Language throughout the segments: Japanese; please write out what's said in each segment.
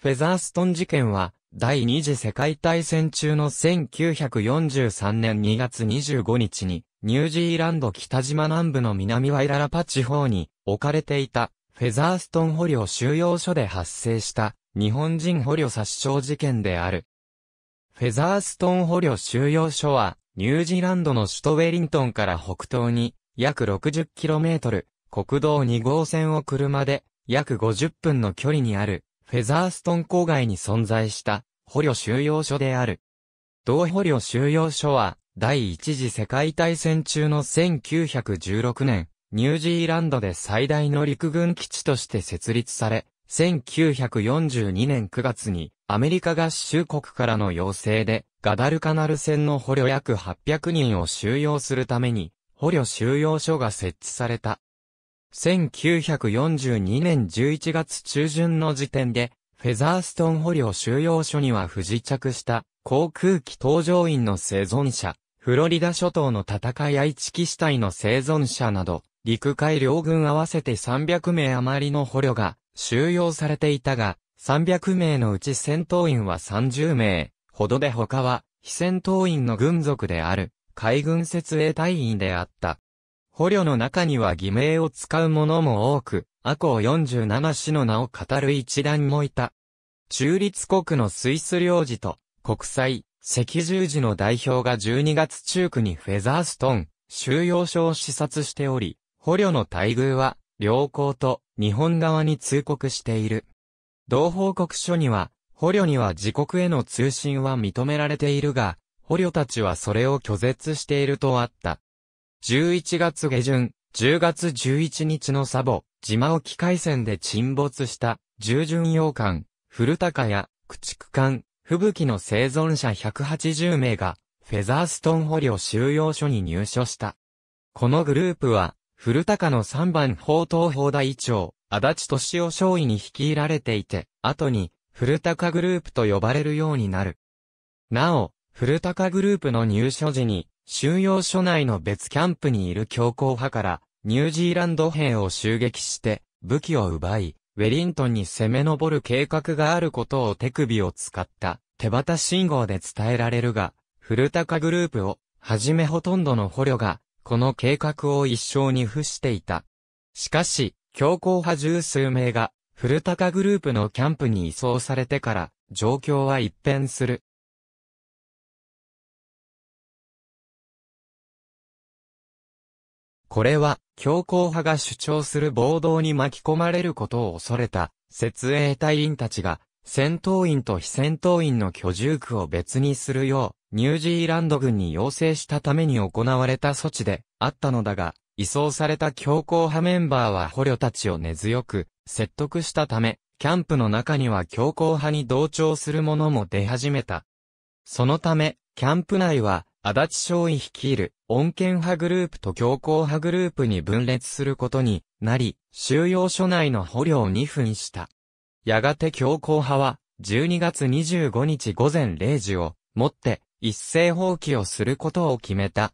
フェザーストン事件は、第二次世界大戦中の1943年2月25日に、ニュージーランド北島南部の南ワイララパ地方に置かれていた、フェザーストン捕虜収容所で発生した、日本人捕虜殺傷事件である。フェザーストン捕虜収容所は、ニュージーランドの首都ウェリントンから北東に、約 60km、国道2号線を車で、約50分の距離にある、フェザーストン郊外に存在した捕虜収容所である。同捕虜収容所は、第一次世界大戦中の1916年、ニュージーランドで最大の陸軍基地として設立され、1942年9月にアメリカ合衆国からの要請でガダルカナル船の捕虜約800人を収容するために捕虜収容所が設置された。1942年11月中旬の時点で、フェザーストン捕虜収容所には不時着した航空機搭乗員の生存者、フロリダ諸島の戦い合い地機死体の生存者など、陸海両軍合わせて300名余りの捕虜が収容されていたが、300名のうち戦闘員は30名ほどで他は非戦闘員の軍属である海軍設営隊員であった。捕虜の中には偽名を使う者も多く、阿公47氏の名を語る一団もいた。中立国のスイス領事と国際赤十字の代表が12月中区にフェザーストン収容所を視察しており、捕虜の待遇は良好と日本側に通告している。同報告書には、捕虜には自国への通信は認められているが、捕虜たちはそれを拒絶しているとあった。11月下旬、10月11日のサボ、島沖海戦で沈没した、従順洋艦、古高や、駆逐艦、吹雪の生存者180名が、フェザーストン捕虜収容所に入所した。このグループは、古高の3番砲塔砲大長、足立俊夫少尉に率いられていて、後に、古高グループと呼ばれるようになる。なお、古高グループの入所時に、収容所内の別キャンプにいる強硬派からニュージーランド兵を襲撃して武器を奪い、ウェリントンに攻め上る計画があることを手首を使った手旗信号で伝えられるが、古高グループをはじめほとんどの捕虜がこの計画を一生に付していた。しかし、強硬派十数名が古高グループのキャンプに移送されてから状況は一変する。これは、強硬派が主張する暴動に巻き込まれることを恐れた、設営隊員たちが、戦闘員と非戦闘員の居住区を別にするよう、ニュージーランド軍に要請したために行われた措置であったのだが、移送された強硬派メンバーは捕虜たちを根強く説得したため、キャンプの中には強硬派に同調する者も出始めた。そのため、キャンプ内は、足立少尉率いる、恩恵派グループと強硬派グループに分裂することになり、収容所内の捕虜を2分した。やがて強硬派は、12月25日午前0時を、もって、一斉放棄をすることを決めた。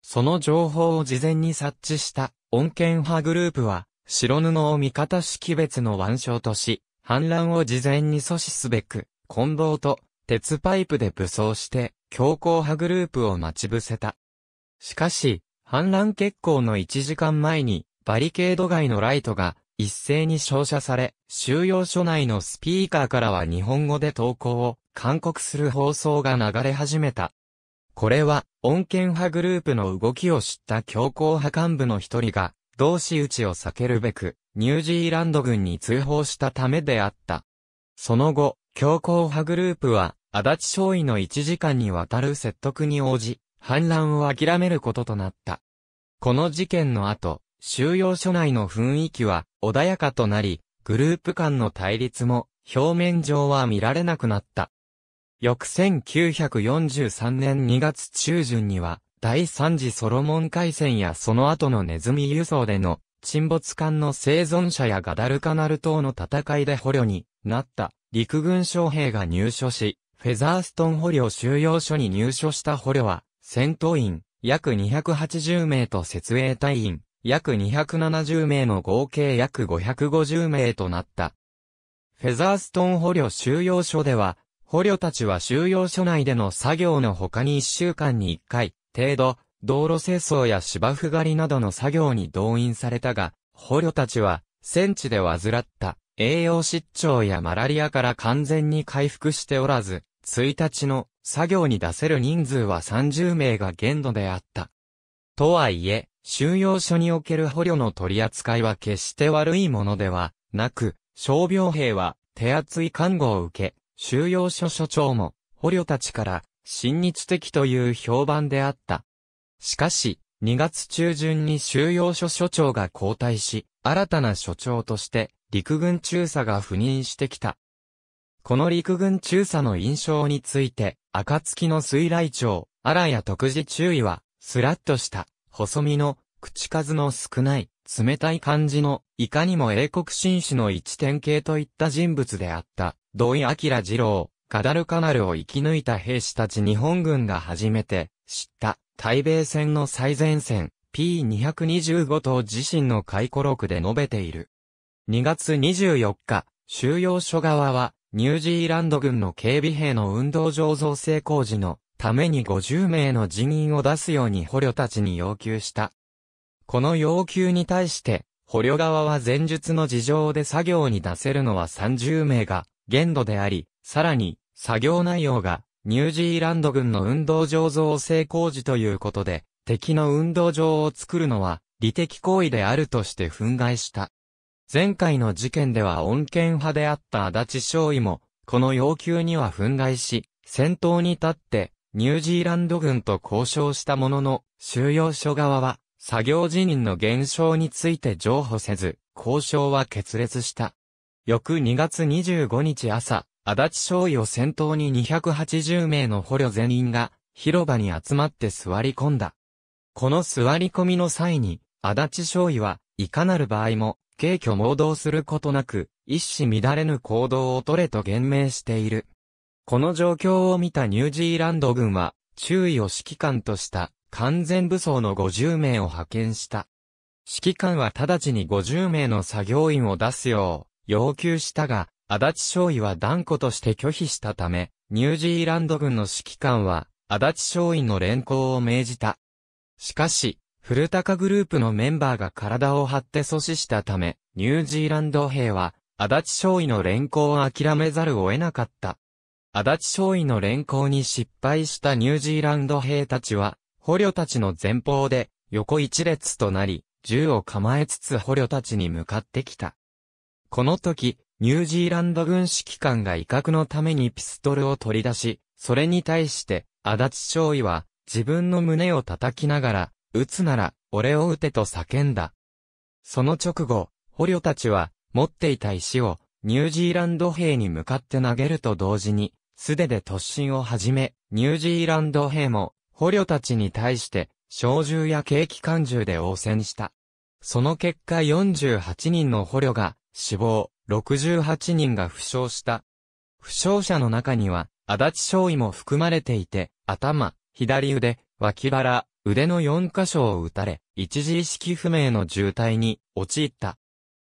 その情報を事前に察知した、恩恵派グループは、白布を味方識別の腕章とし、反乱を事前に阻止すべく、棍棒と鉄パイプで武装して、強硬派グループを待ち伏せた。しかし、反乱結構の1時間前に、バリケード外のライトが一斉に照射され、収容所内のスピーカーからは日本語で投稿を勧告する放送が流れ始めた。これは、穏健派グループの動きを知った強硬派幹部の一人が、同士打ちを避けるべく、ニュージーランド軍に通報したためであった。その後、強硬派グループは、足立少尉の1時間にわたる説得に応じ、反乱を諦めることとなった。この事件の後、収容所内の雰囲気は穏やかとなり、グループ間の対立も表面上は見られなくなった。翌1943年2月中旬には、第三次ソロモン海戦やその後のネズミ輸送での沈没艦の生存者やガダルカナル島の戦いで捕虜になった陸軍将兵が入所し、フェザーストン捕虜収容所に入所した捕虜は、戦闘員、約280名と設営隊員、約270名の合計約550名となった。フェザーストン捕虜収容所では、捕虜たちは収容所内での作業の他に1週間に1回、程度、道路清掃や芝生狩りなどの作業に動員されたが、捕虜たちは、戦地で患った、栄養失調やマラリアから完全に回復しておらず、1日の作業に出せる人数は30名が限度であった。とはいえ、収容所における捕虜の取り扱いは決して悪いものではなく、傷病兵は手厚い看護を受け、収容所所長も捕虜たちから親日的という評判であった。しかし、2月中旬に収容所所長が交代し、新たな所長として陸軍中佐が赴任してきた。この陸軍中佐の印象について、暁の水雷町、荒谷特事注意は、スラッとした、細身の、口数の少ない、冷たい感じの、いかにも英国紳士の一典型といった人物であった、土井明二郎、カダルカナルを生き抜いた兵士たち日本軍が初めて、知った、対米戦の最前線、P225 と自身の回顧録で述べている。2月24日、収容所側は、ニュージーランド軍の警備兵の運動醸造成工事のために50名の人員を出すように捕虜たちに要求した。この要求に対して、捕虜側は前述の事情で作業に出せるのは30名が限度であり、さらに、作業内容がニュージーランド軍の運動醸造成工事ということで、敵の運動場を作るのは、利的行為であるとして憤慨した。前回の事件では恩恵派であった足立少尉も、この要求には憤慨し、先頭に立って、ニュージーランド軍と交渉したものの、収容所側は、作業辞任の減少について譲歩せず、交渉は決裂した。翌2月25日朝、足立少尉を先頭に280名の捕虜全員が、広場に集まって座り込んだ。この座り込みの際に、足立少尉は、いかなる場合も、軽挙盲導することなく、一糸乱れぬ行動を取れと言明している。この状況を見たニュージーランド軍は、注意を指揮官とした完全武装の50名を派遣した。指揮官は直ちに50名の作業員を出すよう要求したが、足立少尉は断固として拒否したため、ニュージーランド軍の指揮官は、足立少尉の連行を命じた。しかし、古高グループのメンバーが体を張って阻止したため、ニュージーランド兵は、足立少尉の連行を諦めざるを得なかった。足立少尉の連行に失敗したニュージーランド兵たちは、捕虜たちの前方で、横一列となり、銃を構えつつ捕虜たちに向かってきた。この時、ニュージーランド軍指揮官が威嚇のためにピストルを取り出し、それに対して、足立少尉は、自分の胸を叩きながら、撃つなら、俺を撃てと叫んだ。その直後、捕虜たちは、持っていた石を、ニュージーランド兵に向かって投げると同時に、素手で突進を始め、ニュージーランド兵も、捕虜たちに対して、小銃や軽機関銃で応戦した。その結果48人の捕虜が死亡、68人が負傷した。負傷者の中には、足立少尉も含まれていて、頭、左腕、脇腹、腕の4箇所を撃たれ、一時意識不明の重体に陥った。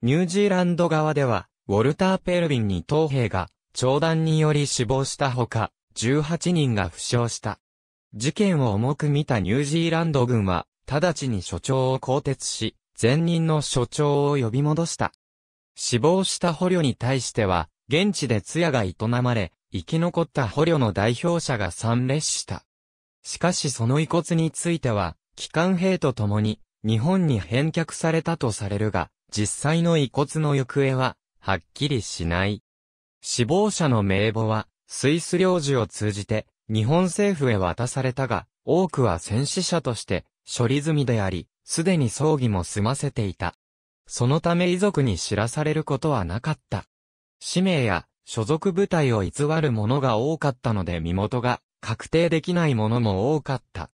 ニュージーランド側では、ウォルター・ペルビンに当兵が、長弾により死亡したほか、18人が負傷した。事件を重く見たニュージーランド軍は、直ちに所長を更迭し、前任の所長を呼び戻した。死亡した捕虜に対しては、現地で通夜が営まれ、生き残った捕虜の代表者が参列した。しかしその遺骨については、機関兵と共に日本に返却されたとされるが、実際の遺骨の行方は、はっきりしない。死亡者の名簿は、スイス領事を通じて、日本政府へ渡されたが、多くは戦死者として、処理済みであり、すでに葬儀も済ませていた。そのため遺族に知らされることはなかった。氏名や所属部隊を偽る者が多かったので身元が確定できないものも多かった。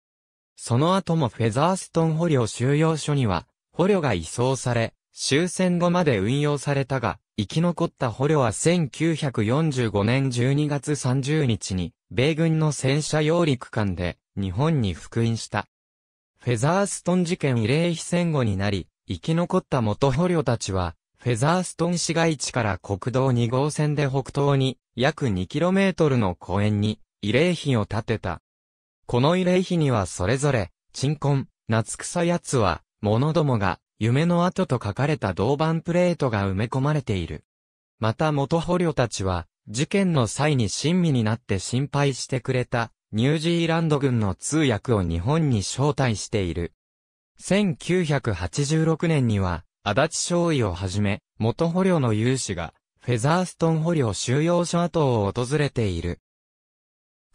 その後もフェザーストン捕虜収容所には、捕虜が移送され、終戦後まで運用されたが、生き残った捕虜は1945年12月30日に、米軍の戦車揚陸艦で、日本に復員した。フェザーストン事件慰霊碑戦後になり、生き残った元捕虜たちは、フェザーストン市街地から国道2号線で北東に、約 2km の公園に、慰霊碑を建てた。この慰霊碑にはそれぞれ、鎮魂、夏草やつは、者どもが、夢の後と書かれた銅板プレートが埋め込まれている。また元捕虜たちは、事件の際に親身になって心配してくれた、ニュージーランド軍の通訳を日本に招待している。1986年には、足立少尉をはじめ、元捕虜の有志が、フェザーストン捕虜収容所跡を訪れている。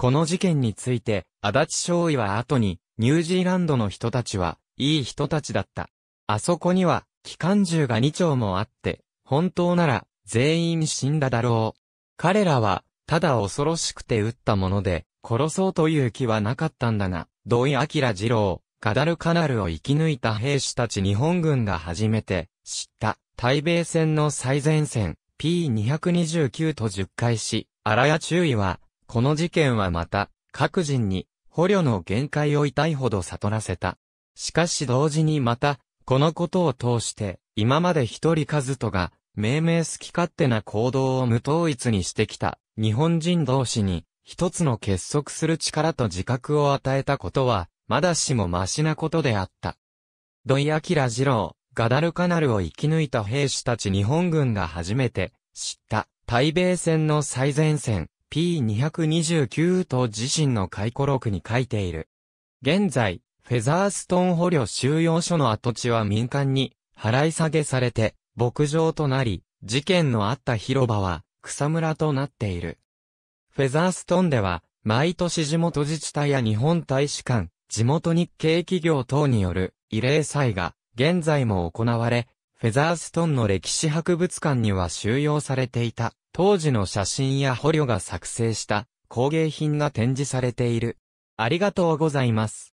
この事件について、足立少尉は後に、ニュージーランドの人たちは、いい人たちだった。あそこには、機関銃が2丁もあって、本当なら、全員死んだだろう。彼らは、ただ恐ろしくて撃ったもので、殺そうという気はなかったんだが、土井明二郎、ガダルカナルを生き抜いた兵士たち日本軍が初めて、知った、対米戦の最前線、P229 と10回し、荒谷注意は、この事件はまた、各人に、捕虜の限界を痛いほど悟らせた。しかし同時にまた、このことを通して、今まで一人カズトが、命名好き勝手な行動を無統一にしてきた、日本人同士に、一つの結束する力と自覚を与えたことは、まだしもましなことであった。土井明二郎、ガダルカナルを生き抜いた兵士たち日本軍が初めて、知った、対米戦の最前線、P229 と自身の回顧録に書いている。現在、フェザーストン捕虜収容所の跡地は民間に払い下げされて牧場となり、事件のあった広場は草むらとなっている。フェザーストンでは、毎年地元自治体や日本大使館、地元日系企業等による慰霊祭が現在も行われ、フェザーストンの歴史博物館には収容されていた。当時の写真や捕虜が作成した工芸品が展示されている。ありがとうございます。